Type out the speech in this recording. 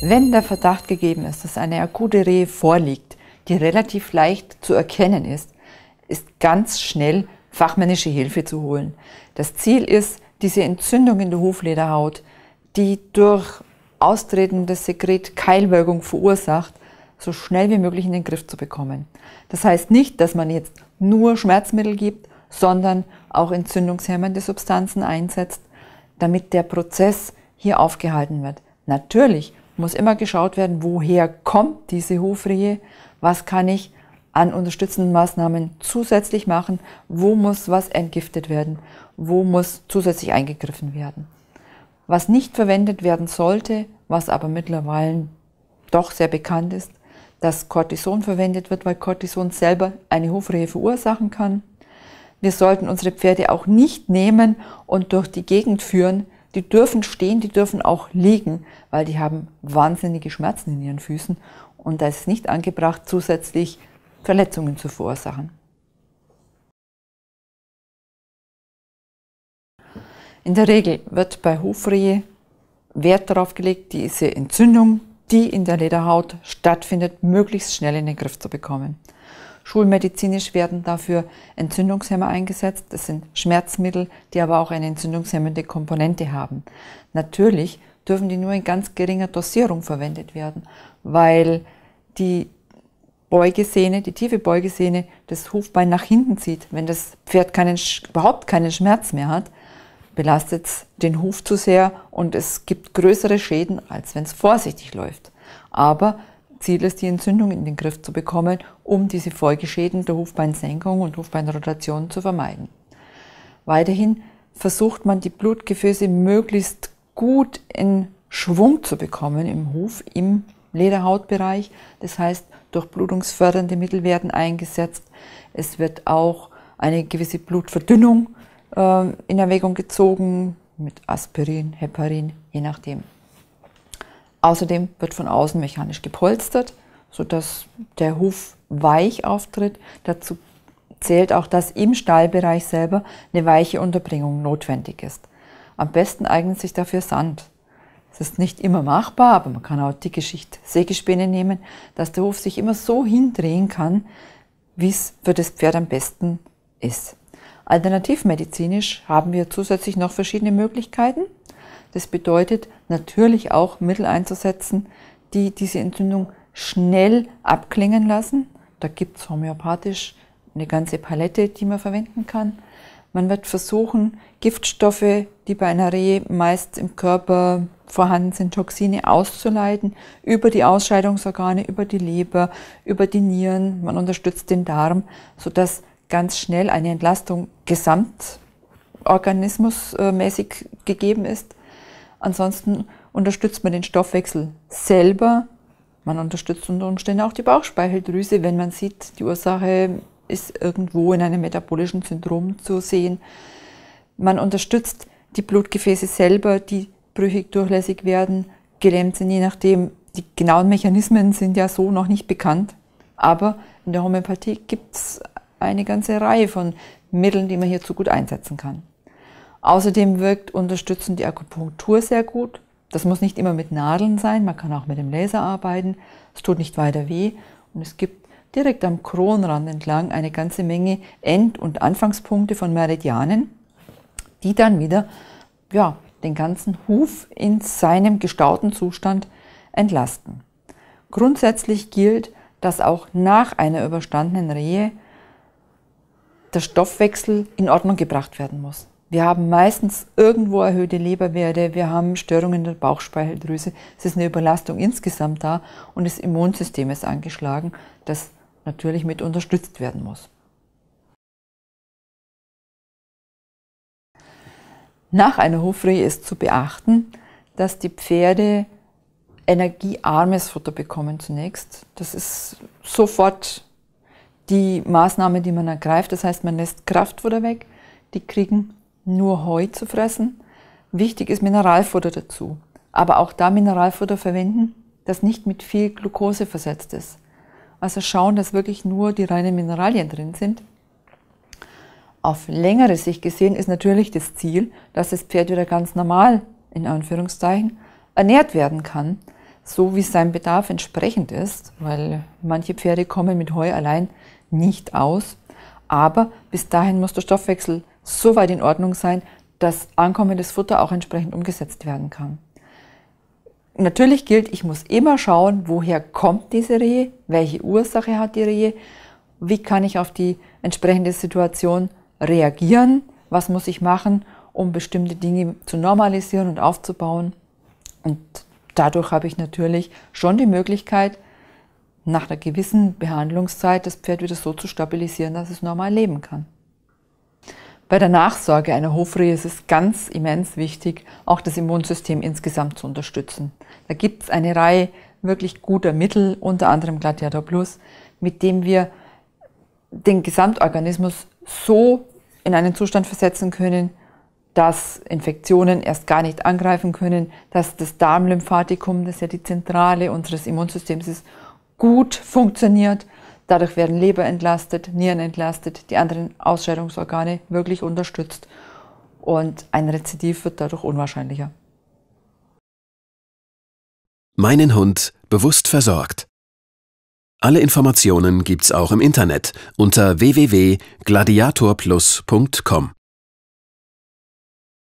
Wenn der Verdacht gegeben ist, dass eine akute Rehe vorliegt, die relativ leicht zu erkennen ist, ist ganz schnell fachmännische Hilfe zu holen. Das Ziel ist, diese Entzündung in der Huflederhaut, die durch Austreten Sekret Keilwirkung verursacht, so schnell wie möglich in den Griff zu bekommen. Das heißt nicht, dass man jetzt nur Schmerzmittel gibt, sondern auch entzündungshemmende Substanzen einsetzt, damit der Prozess hier aufgehalten wird. Natürlich muss immer geschaut werden, woher kommt diese Hofrehe, was kann ich an unterstützenden Maßnahmen zusätzlich machen, wo muss was entgiftet werden, wo muss zusätzlich eingegriffen werden. Was nicht verwendet werden sollte, was aber mittlerweile doch sehr bekannt ist, dass Cortison verwendet wird, weil Cortison selber eine Hofrehe verursachen kann. Wir sollten unsere Pferde auch nicht nehmen und durch die Gegend führen, die dürfen stehen, die dürfen auch liegen, weil die haben wahnsinnige Schmerzen in ihren Füßen und da ist es nicht angebracht, zusätzlich Verletzungen zu verursachen. In der Regel wird bei Hufrehe Wert darauf gelegt, diese Entzündung, die in der Lederhaut stattfindet, möglichst schnell in den Griff zu bekommen. Schulmedizinisch werden dafür Entzündungshemmer eingesetzt. Das sind Schmerzmittel, die aber auch eine entzündungshemmende Komponente haben. Natürlich dürfen die nur in ganz geringer Dosierung verwendet werden, weil die Beugesehne, die tiefe Beugesehne, das Hufbein nach hinten zieht. Wenn das Pferd keinen, überhaupt keinen Schmerz mehr hat, belastet es den Huf zu sehr und es gibt größere Schäden, als wenn es vorsichtig läuft. Aber Ziel ist, die Entzündung in den Griff zu bekommen, um diese Folgeschäden der Hufbeinsenkung und Hufbeinrotation zu vermeiden. Weiterhin versucht man, die Blutgefäße möglichst gut in Schwung zu bekommen im Huf, im Lederhautbereich. Das heißt, durchblutungsfördernde Mittel werden eingesetzt. Es wird auch eine gewisse Blutverdünnung äh, in Erwägung gezogen mit Aspirin, Heparin, je nachdem. Außerdem wird von außen mechanisch gepolstert, sodass der Hof weich auftritt. Dazu zählt auch, dass im Stallbereich selber eine weiche Unterbringung notwendig ist. Am besten eignet sich dafür Sand. Es ist nicht immer machbar, aber man kann auch dicke Schicht Sägespäne nehmen, dass der Hof sich immer so hindrehen kann, wie es für das Pferd am besten ist. Alternativmedizinisch haben wir zusätzlich noch verschiedene Möglichkeiten. Das bedeutet natürlich auch Mittel einzusetzen, die diese Entzündung schnell abklingen lassen. Da gibt es homöopathisch eine ganze Palette, die man verwenden kann. Man wird versuchen, Giftstoffe, die bei einer Rehe meist im Körper vorhanden sind, Toxine auszuleiten, über die Ausscheidungsorgane, über die Leber, über die Nieren. Man unterstützt den Darm, sodass ganz schnell eine Entlastung gesamtorganismusmäßig äh, gegeben ist. Ansonsten unterstützt man den Stoffwechsel selber. Man unterstützt unter Umständen auch die Bauchspeicheldrüse, wenn man sieht, die Ursache ist irgendwo in einem metabolischen Syndrom zu sehen. Man unterstützt die Blutgefäße selber, die brüchig durchlässig werden, gelähmt sind, je nachdem. Die genauen Mechanismen sind ja so noch nicht bekannt. Aber in der Homöopathie gibt es eine ganze Reihe von Mitteln, die man hierzu gut einsetzen kann. Außerdem wirkt unterstützend die Akupunktur sehr gut. Das muss nicht immer mit Nadeln sein, man kann auch mit dem Laser arbeiten. Es tut nicht weiter weh und es gibt direkt am Kronrand entlang eine ganze Menge End- und Anfangspunkte von Meridianen, die dann wieder ja, den ganzen Huf in seinem gestauten Zustand entlasten. Grundsätzlich gilt, dass auch nach einer überstandenen Rehe der Stoffwechsel in Ordnung gebracht werden muss. Wir haben meistens irgendwo erhöhte Leberwerte, wir haben Störungen der Bauchspeicheldrüse, es ist eine Überlastung insgesamt da und das Immunsystem ist angeschlagen, das natürlich mit unterstützt werden muss. Nach einer Hofrehe ist zu beachten, dass die Pferde energiearmes Futter bekommen zunächst. Das ist sofort die Maßnahme, die man ergreift. Das heißt, man lässt Kraftfutter weg. Die kriegen nur Heu zu fressen. Wichtig ist Mineralfutter dazu. Aber auch da Mineralfutter verwenden, das nicht mit viel Glucose versetzt ist. Also schauen, dass wirklich nur die reinen Mineralien drin sind. Auf längere Sicht gesehen ist natürlich das Ziel, dass das Pferd wieder ganz normal, in Anführungszeichen, ernährt werden kann, so wie sein Bedarf entsprechend ist, weil manche Pferde kommen mit Heu allein nicht aus. Aber bis dahin muss der Stoffwechsel so weit in Ordnung sein, dass ankommendes Futter auch entsprechend umgesetzt werden kann. Natürlich gilt, ich muss immer schauen, woher kommt diese Rehe, welche Ursache hat die Rehe, wie kann ich auf die entsprechende Situation reagieren, was muss ich machen, um bestimmte Dinge zu normalisieren und aufzubauen. Und dadurch habe ich natürlich schon die Möglichkeit, nach einer gewissen Behandlungszeit das Pferd wieder so zu stabilisieren, dass es normal leben kann. Bei der Nachsorge einer Hofrehe ist es ganz immens wichtig, auch das Immunsystem insgesamt zu unterstützen. Da gibt es eine Reihe wirklich guter Mittel, unter anderem Gladiator Plus, mit dem wir den Gesamtorganismus so in einen Zustand versetzen können, dass Infektionen erst gar nicht angreifen können, dass das Darmlymphatikum, das ja die Zentrale unseres Immunsystems ist, gut funktioniert, Dadurch werden Leber entlastet, Nieren entlastet, die anderen Ausscheidungsorgane wirklich unterstützt und ein Rezidiv wird dadurch unwahrscheinlicher. Meinen Hund bewusst versorgt. Alle Informationen gibt's auch im Internet unter www.gladiatorplus.com.